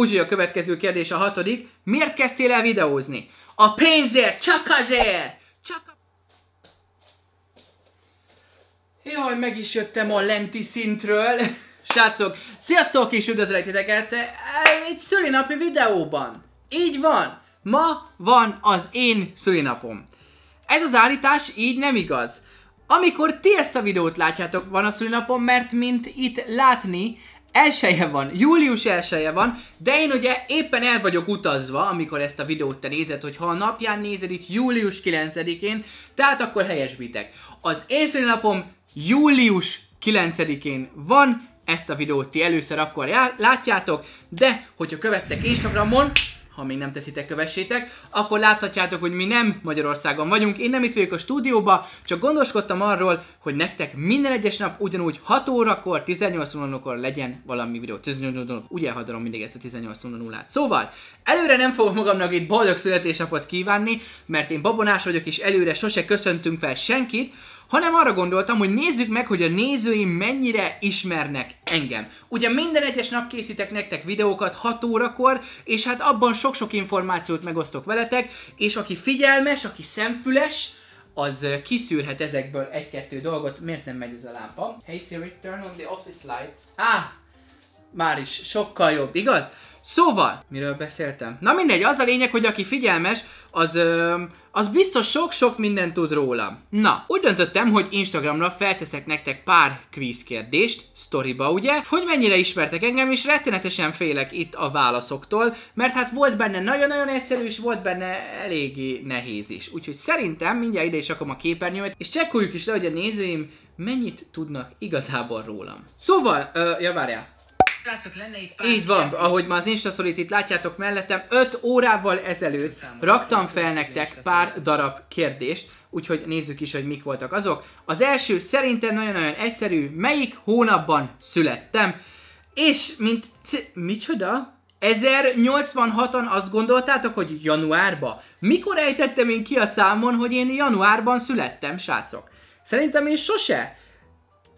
Úgyhogy a következő kérdés a hatodik. Miért kezdtél el videózni? A pénzért, csak azért! Csak a... Jaj, meg is jöttem a lenti szintről. Srácok, sziasztok és üdvözlök titeket eh, egy szülinapi videóban. Így van, ma van az én szülinapom. Ez az állítás így nem igaz. Amikor ti ezt a videót látjátok, van a szülinapom, mert mint itt látni, Elsője van, július elsője van, de én ugye éppen el vagyok utazva, amikor ezt a videót te nézed, hogy ha a napján nézed itt július 9-én, tehát akkor helyesbitek. Az én napom július 9-én van, ezt a videót ti először akkor látjátok, de hogyha követtek Instagramon, ha még nem teszitek, kövessétek, akkor láthatjátok, hogy mi nem Magyarországon vagyunk, én nem itt vagyok a stúdióba, csak gondoskodtam arról, hogy nektek minden egyes nap ugyanúgy 6 órakor, 18 órakor legyen valami videó. ugye hadarom mindig ezt a 18 át Szóval, előre nem fogok magamnak itt boldog születésnapot kívánni, mert én babonás vagyok, és előre sose köszöntünk fel senkit, hanem arra gondoltam, hogy nézzük meg, hogy a nézőim mennyire ismernek engem. Ugye minden egyes nap készítek nektek videókat 6 órakor, és hát abban sok-sok információt megosztok veletek, és aki figyelmes, aki szemfüles, az kiszűrhet ezekből egy-kettő dolgot. Miért nem megy ez a lámpa? Hey Siri, turn on the office lights. Ah, már is sokkal jobb, igaz? Szóval, miről beszéltem? Na mindegy, az a lényeg, hogy aki figyelmes, az, ö, az biztos sok-sok mindent tud rólam. Na, úgy döntöttem, hogy Instagramra felteszek nektek pár quiz kérdést, sztoriba ugye, hogy mennyire ismertek engem, és rettenetesen félek itt a válaszoktól, mert hát volt benne nagyon-nagyon egyszerű, és volt benne eléggé nehéz is. Úgyhogy szerintem mindjárt ide is akom a képernyőt és csekkoljuk is le, hogy a nézőim mennyit tudnak igazából rólam. Szóval, ö, ja várjál, Srácok, lenne itt pár Így van, kérdés. ahogy ma az Instastorit itt látjátok mellettem, 5 órával ezelőtt Számos raktam fel nektek pár szóval. darab kérdést, úgyhogy nézzük is, hogy mik voltak azok. Az első szerintem nagyon-nagyon egyszerű, melyik hónapban születtem, és mint, micsoda? 1086-an azt gondoltátok, hogy januárba? Mikor ejtettem én ki a számon, hogy én januárban születtem, srácok? Szerintem én sose.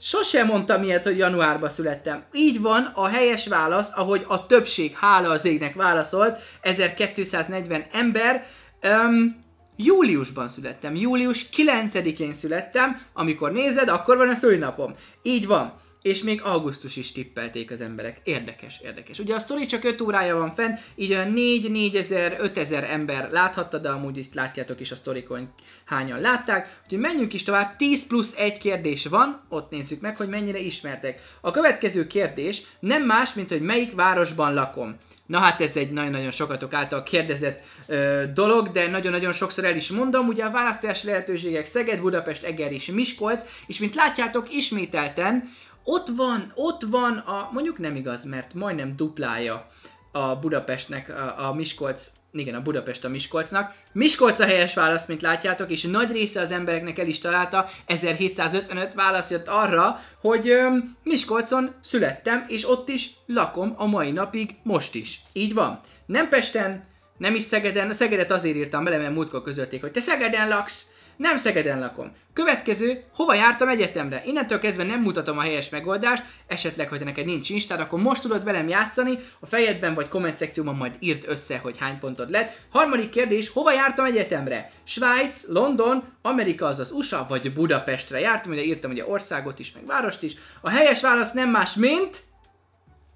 Sosem mondtam ilyet, hogy januárban születtem. Így van a helyes válasz, ahogy a többség, hála az égnek válaszolt, 1240 ember. Öm, júliusban születtem, július 9-én születtem, amikor nézed, akkor van a szülinapom. Így van és még augusztus is tippelték az emberek. Érdekes, érdekes. Ugye a sztori csak 5 órája van fent, így a 4, 4000 5000 ezer ember láthatta, de amúgy itt látjátok is a sztorikon hányan látták. Úgyhogy menjünk is tovább, 10 plusz 1 kérdés van, ott nézzük meg, hogy mennyire ismertek. A következő kérdés nem más, mint hogy melyik városban lakom. Na hát ez egy nagyon-nagyon sokatok által kérdezett ö, dolog, de nagyon-nagyon sokszor el is mondom, ugye a választási lehetőségek Szeged, Budapest, Eger és Miskolc, és mint látjátok ismételten ott van, ott van a, mondjuk nem igaz, mert majdnem duplája a Budapestnek, a, a Miskolc, igen, a Budapest a Miskolcnak. Miskolc a helyes válasz, mint látjátok, és nagy része az embereknek el is találta, 1755 válasz jött arra, hogy ö, Miskolcon születtem, és ott is lakom a mai napig, most is. Így van. Nem Pesten, nem is Szegeden, Szegedet azért írtam bele, mert múltkor közölték, hogy te Szegeden laksz, nem Szegeden lakom. Következő, hova jártam egyetemre? Innentől kezdve nem mutatom a helyes megoldást, esetleg, hogyha neked nincs instád, akkor most tudod velem játszani, a fejedben vagy komment szekcióban majd írd össze, hogy hány pontod lett. Harmadik kérdés, hova jártam egyetemre? Svájc, London, Amerika, azaz USA, vagy Budapestre jártam, ugye írtam ugye országot is, meg várost is. A helyes válasz nem más, mint...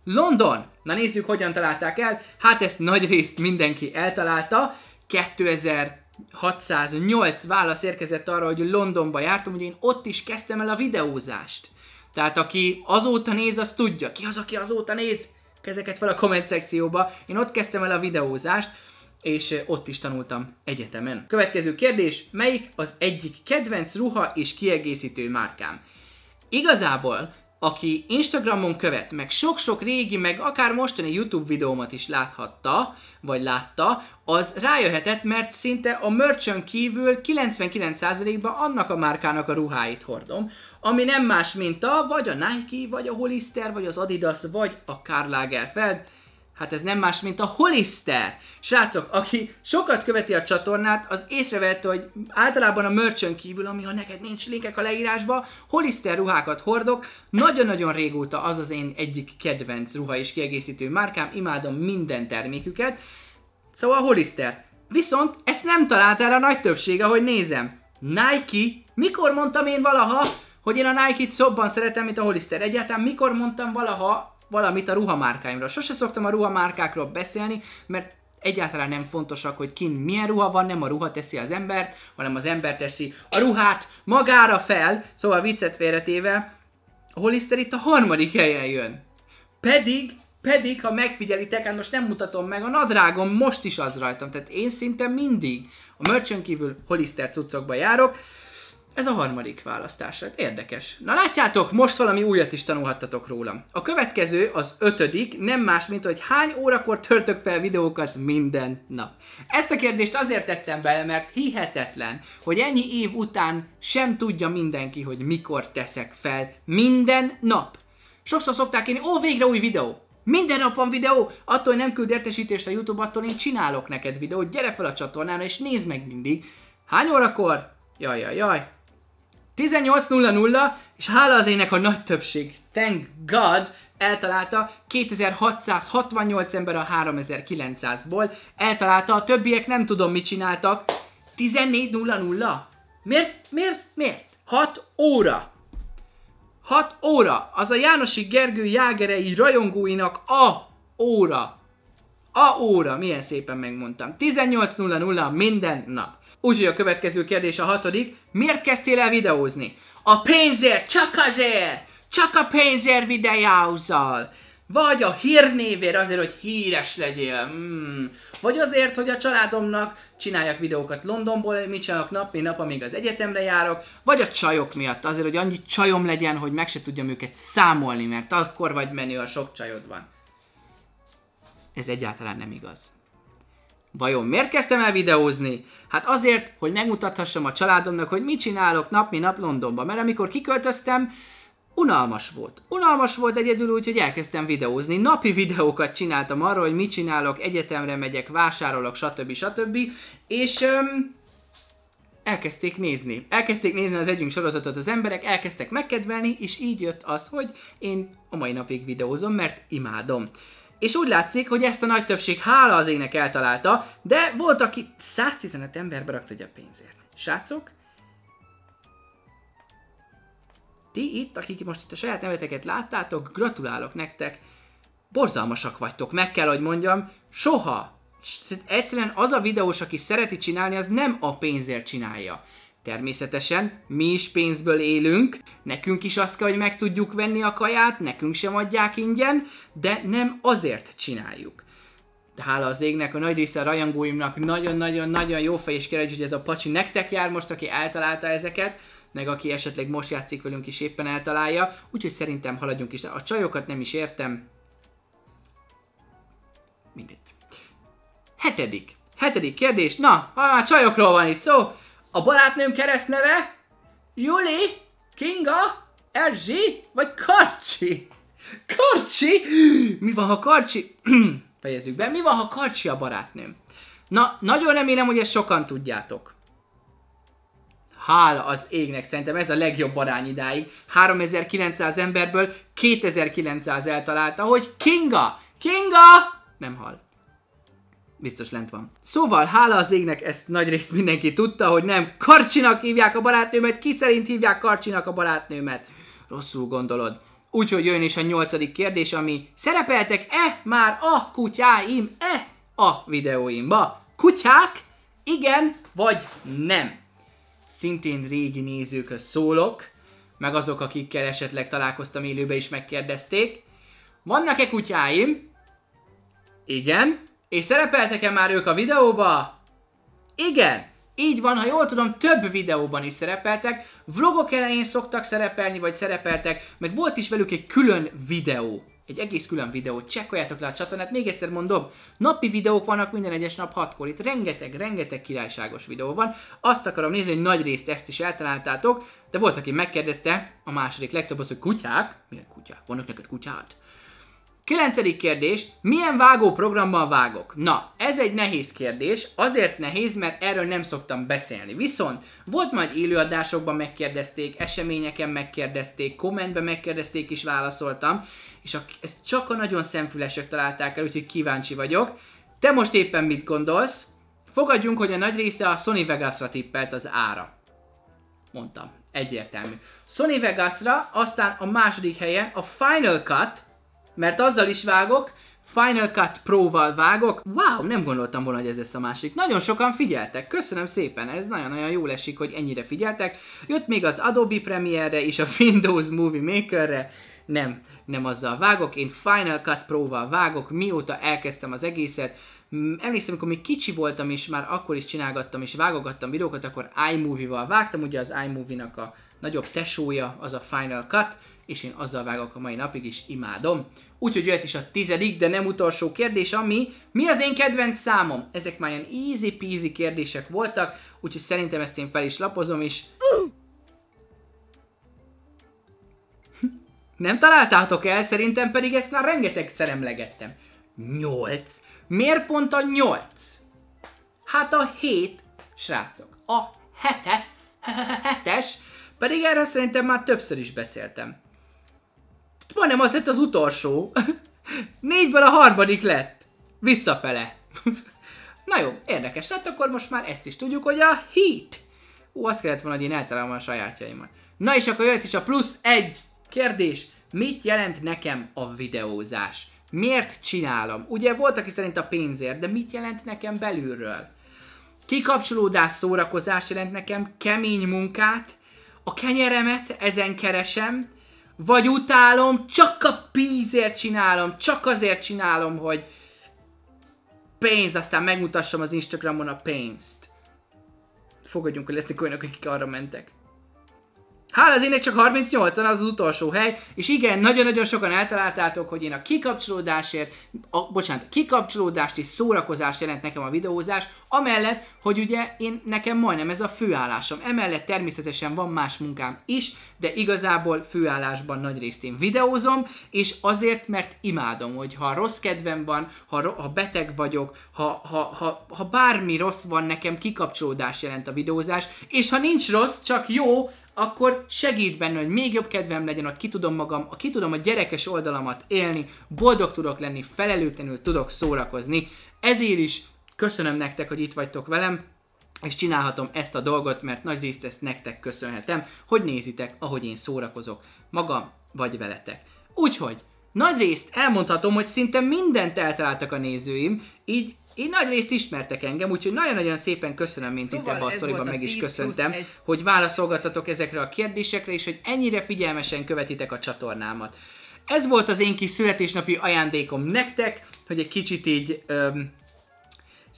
London! Na nézzük, hogyan találták el. Hát ezt nagy részt mindenki eltalálta. 2000 608 válasz érkezett arra, hogy Londonba jártam, hogy én ott is kezdtem el a videózást. Tehát aki azóta néz, az tudja. Ki az, aki azóta néz? Ezeket fel a komment szekcióba. Én ott kezdtem el a videózást, és eh, ott is tanultam egyetemen. Következő kérdés, melyik az egyik kedvenc ruha és kiegészítő márkám? Igazából aki Instagramon követ, meg sok-sok régi, meg akár mostani YouTube videómat is láthatta, vagy látta, az rájöhetett, mert szinte a merchön kívül 99%-ban annak a márkának a ruháit hordom, ami nem más, mint a, vagy a Nike, vagy a Hollister, vagy az Adidas, vagy a Karl Lagerfeld, Hát ez nem más, mint a Holister. Srácok, aki sokat követi a csatornát, az észrevette, hogy általában a mörcsön kívül, ami ha neked nincs linkek a leírásba, Holister ruhákat hordok. Nagyon-nagyon régóta az az én egyik kedvenc ruha és kiegészítő márkám, imádom minden terméküket. Szóval Holister. Viszont ezt nem talált el a nagy többség, ahogy nézem. Nike? Mikor mondtam én valaha, hogy én a Nike-t szobban szeretem, mint a Holister? Egyáltalán mikor mondtam valaha valamit a ruhamárkáimról. Sose szoktam a ruhamárkákról beszélni, mert egyáltalán nem fontosak, hogy kin milyen ruha van, nem a ruha teszi az embert, hanem az ember teszi a ruhát magára fel, szóval viccet félretéve, a Hollister itt a harmadik helyen jön. Pedig, pedig, ha megfigyelitek, hát most nem mutatom meg, a nadrágom most is az rajtam, tehát én szinte mindig a mörcsön kívül Hollister cuccokba járok, ez a harmadik választás Érdekes. Na látjátok, most valami újat is tanulhattatok rólam. A következő, az ötödik, nem más, mint hogy hány órakor törtök fel videókat minden nap. Ezt a kérdést azért tettem bele, mert hihetetlen, hogy ennyi év után sem tudja mindenki, hogy mikor teszek fel minden nap. Sokszor szokták én, ó, végre új videó. Minden nap van videó, attól, hogy nem küld értesítést a YouTube, attól én csinálok neked videót, gyere fel a csatornára és nézd meg mindig. Hány órakor? Jaj, jaj, jaj, 18.00, és hála az ének a nagy többség, thank God, eltalálta 2668 ember a 3900-ból, eltalálta, a többiek nem tudom mit csináltak, 14.00? Miért? Miért? Miért? 6 óra. 6 óra. Az a Jánosi Gergő Jágerei rajongóinak a óra. A óra. Milyen szépen megmondtam. 18.00 minden nap. Úgyhogy a következő kérdés a hatodik. Miért kezdtél el videózni? A pénzért, csak azért! Csak a pénzért videózzal! Vagy a hírnévér azért, hogy híres legyél. Hmm. Vagy azért, hogy a családomnak csináljak videókat Londonból, mit csinálok nap, mint nap, amíg az egyetemre járok. Vagy a csajok miatt, azért, hogy annyi csajom legyen, hogy meg se tudjam őket számolni, mert akkor vagy menő, a sok csajod van. Ez egyáltalán nem igaz. Vajon miért kezdtem el videózni? Hát azért, hogy megmutathassam a családomnak, hogy mit csinálok nap, mi nap Londonba, mert amikor kiköltöztem, unalmas volt. Unalmas volt egyedül úgy, hogy elkezdtem videózni. Napi videókat csináltam arról, hogy mit csinálok, egyetemre megyek, vásárolok, stb. stb. És öm, elkezdték nézni. Elkezdték nézni az együnk sorozatot az emberek, elkezdtek megkedvelni, és így jött az, hogy én a mai napig videózom, mert imádom és úgy látszik, hogy ezt a nagy többség hála az ének eltalálta, de volt, aki 115 ember berakta a pénzért. Srácok, ti itt, akik most itt a saját neveteket láttátok, gratulálok nektek, borzalmasak vagytok, meg kell, hogy mondjam, soha. Egyszerűen az a videós, aki szereti csinálni, az nem a pénzért csinálja. Természetesen mi is pénzből élünk, nekünk is azt kell, hogy meg tudjuk venni a kaját, nekünk sem adják ingyen, de nem azért csináljuk. De hála az égnek, a nagy része a rajongóimnak nagyon-nagyon-nagyon jó fej és keregy, hogy ez a pacsi nektek jár most, aki eltalálta ezeket, meg aki esetleg most játszik velünk is éppen eltalálja, úgyhogy szerintem haladjunk is. A csajokat nem is értem. Mindegy. Hetedik. Hetedik kérdés. Na, a csajokról van itt szó. A barátnőm keresztneve Juli, Kinga, Erzsi vagy Karcsi. Karcsi? Mi van, ha Karcsi... Fejezzük be. Mi van, ha Karcsi a barátnőm? Na, nagyon remélem, hogy ezt sokan tudjátok. Hála az égnek, szerintem ez a legjobb barány idáig. 3900 emberből 2900 eltalálta, hogy Kinga! Kinga! Nem hal. Biztos lent van. Szóval, hála az égnek, ezt nagyrészt mindenki tudta, hogy nem Karcsinak hívják a barátnőmet. Ki szerint hívják Karcsinak a barátnőmet? Rosszul gondolod. Úgyhogy jön is a nyolcadik kérdés, ami szerepeltek-e már a kutyáim-e a videóimba? Kutyák? Igen vagy nem? Szintén régi nézőkhöz szólok, meg azok, akikkel esetleg találkoztam élőbe is megkérdezték. Vannak-e kutyáim? Igen. És szerepeltek-e már ők a videóba? Igen, így van, ha jól tudom, több videóban is szerepeltek, vlogok elején szoktak szerepelni, vagy szerepeltek, meg volt is velük egy külön videó. Egy egész külön videó, csekkoljátok le a csatornát, még egyszer mondom, napi videók vannak minden egyes nap hatkor, itt rengeteg, rengeteg királyságos videó van, azt akarom nézni, hogy nagy részt ezt is eltaláltátok, de volt, aki megkérdezte, a második legtöbb az, hogy kutyák, milyen kutyák, vannak neked kutyát? Kilencedik kérdés, milyen vágó programban vágok? Na, ez egy nehéz kérdés, azért nehéz, mert erről nem szoktam beszélni. Viszont volt majd élőadásokban megkérdezték, eseményeken megkérdezték, kommentben megkérdezték is válaszoltam, és a, ezt csak a nagyon szemfülesek találták el, úgyhogy kíváncsi vagyok. Te most éppen mit gondolsz? Fogadjunk, hogy a nagy része a Sony Vegasra tippelt az ára. Mondtam, egyértelmű. Sony Vegasra, aztán a második helyen a Final Cut, mert azzal is vágok, Final Cut Pro-val vágok. Wow, nem gondoltam volna, hogy ez lesz a másik. Nagyon sokan figyeltek, köszönöm szépen, ez nagyon-nagyon jól esik, hogy ennyire figyeltek. Jött még az Adobe Premiere-re és a Windows Movie Maker-re. Nem, nem azzal vágok, én Final Cut Pro-val vágok, mióta elkezdtem az egészet. Mm, emlékszem, amikor még kicsi voltam, és már akkor is csinálgattam, és vágogattam videókat, akkor iMovie-val vágtam, ugye az iMovie-nak a nagyobb tesója, az a Final Cut, és én azzal vágok a mai napig is, imádom. Úgyhogy jöhet is a tizedik, de nem utolsó kérdés, ami mi az én kedvenc számom? Ezek már ilyen easy-peasy kérdések voltak, úgyhogy szerintem ezt én fel is lapozom, és... Nem találtátok el, szerintem pedig ezt már rengeteg szeremlegettem. 8. Miért pont a 8? Hát a 7, srácok. A hete, hetes, pedig erről szerintem már többször is beszéltem majdnem az lett az utolsó. Négyből a harmadik lett. Visszafele. Na jó, érdekes lett, akkor most már ezt is tudjuk, hogy a hit. Ú, azt kellett volna, hogy én eltalálom a sajátjaimat. Na és akkor jött is a plusz egy kérdés. Mit jelent nekem a videózás? Miért csinálom? Ugye volt, aki szerint a pénzért, de mit jelent nekem belülről? Kikapcsolódás, szórakozás jelent nekem, kemény munkát, a kenyeremet ezen keresem, vagy utálom, csak a pízért csinálom, csak azért csinálom, hogy pénz, aztán megmutassam az Instagramon a pénzt. Fogadjunk, hogy lesznek olyanok, akik arra mentek. Hála az ének csak 38-an az, az utolsó hely, és igen, nagyon-nagyon sokan eltaláltátok, hogy én a kikapcsolódásért, a, bocsánat, a kikapcsolódást és szórakozást jelent nekem a videózás, Amellett, hogy ugye én nekem majdnem ez a főállásom. Emellett természetesen van más munkám is, de igazából főállásban nagy részt én videózom, és azért, mert imádom, hogy ha rossz kedvem van, ha, ha beteg vagyok, ha, ha, ha, ha bármi rossz van, nekem kikapcsolódás jelent a videózás, és ha nincs rossz, csak jó, akkor segít benne, hogy még jobb kedvem legyen, ott ki tudom magam, ki tudom a gyerekes oldalamat élni, boldog tudok lenni, felelőtlenül tudok szórakozni. Ezért is Köszönöm nektek, hogy itt vagytok velem, és csinálhatom ezt a dolgot, mert nagy részt ezt nektek köszönhetem, hogy nézitek, ahogy én szórakozok, magam vagy veletek. Úgyhogy nagy részt elmondhatom, hogy szinte mindent eltaláltak a nézőim, így én nagy részt ismertek engem, úgyhogy nagyon-nagyon szépen köszönöm, mint szóval itt ebben a szoriban meg is köszöntem, egy... hogy válaszolgattatok ezekre a kérdésekre, és hogy ennyire figyelmesen követitek a csatornámat. Ez volt az én kis születésnapi ajándékom nektek, hogy egy kicsit így öm,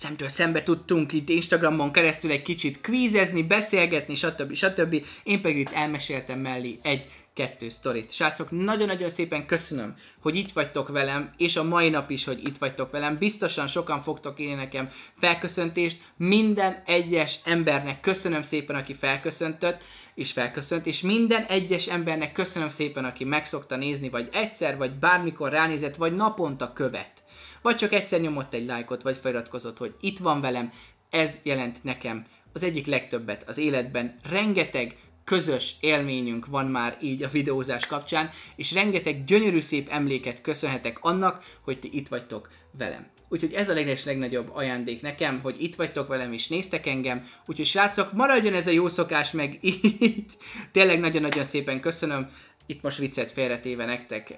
szemtől szembe tudtunk itt Instagramon keresztül egy kicsit kvízezni, beszélgetni, stb. stb. Én pedig itt elmeséltem mellé egy kettő sztorit. Srácok, nagyon-nagyon szépen köszönöm, hogy itt vagytok velem, és a mai nap is, hogy itt vagytok velem. Biztosan sokan fogtok írni nekem felköszöntést. Minden egyes embernek köszönöm szépen, aki felköszöntött, és felköszönt, és minden egyes embernek köszönöm szépen, aki megszokta nézni, vagy egyszer, vagy bármikor ránézett, vagy naponta követ vagy csak egyszer nyomott egy lájkot, vagy feliratkozott, hogy itt van velem, ez jelent nekem az egyik legtöbbet az életben. Rengeteg közös élményünk van már így a videózás kapcsán, és rengeteg gyönyörű szép emléket köszönhetek annak, hogy ti itt vagytok velem. Úgyhogy ez a leges legnagyobb ajándék nekem, hogy itt vagytok velem és néztek engem. Úgyhogy srácok, maradjon ez a jó szokás meg így. Tényleg nagyon-nagyon szépen köszönöm. Itt most viccet félretéve nektek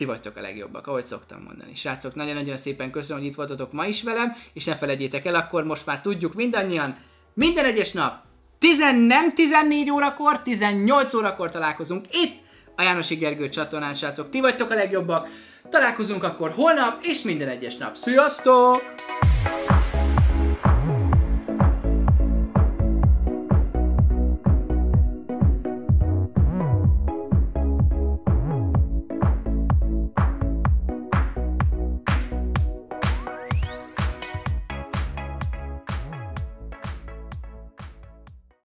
ti vagytok a legjobbak, ahogy szoktam mondani. Srácok, nagyon-nagyon szépen köszönöm, hogy itt voltatok ma is velem, és ne felejtjétek el, akkor most már tudjuk mindannyian, minden egyes nap, 10, nem 14 órakor, 18 órakor találkozunk itt, a Jánosi Gergő csatornán, srácok, ti vagytok a legjobbak, találkozunk akkor holnap, és minden egyes nap. Sziasztok!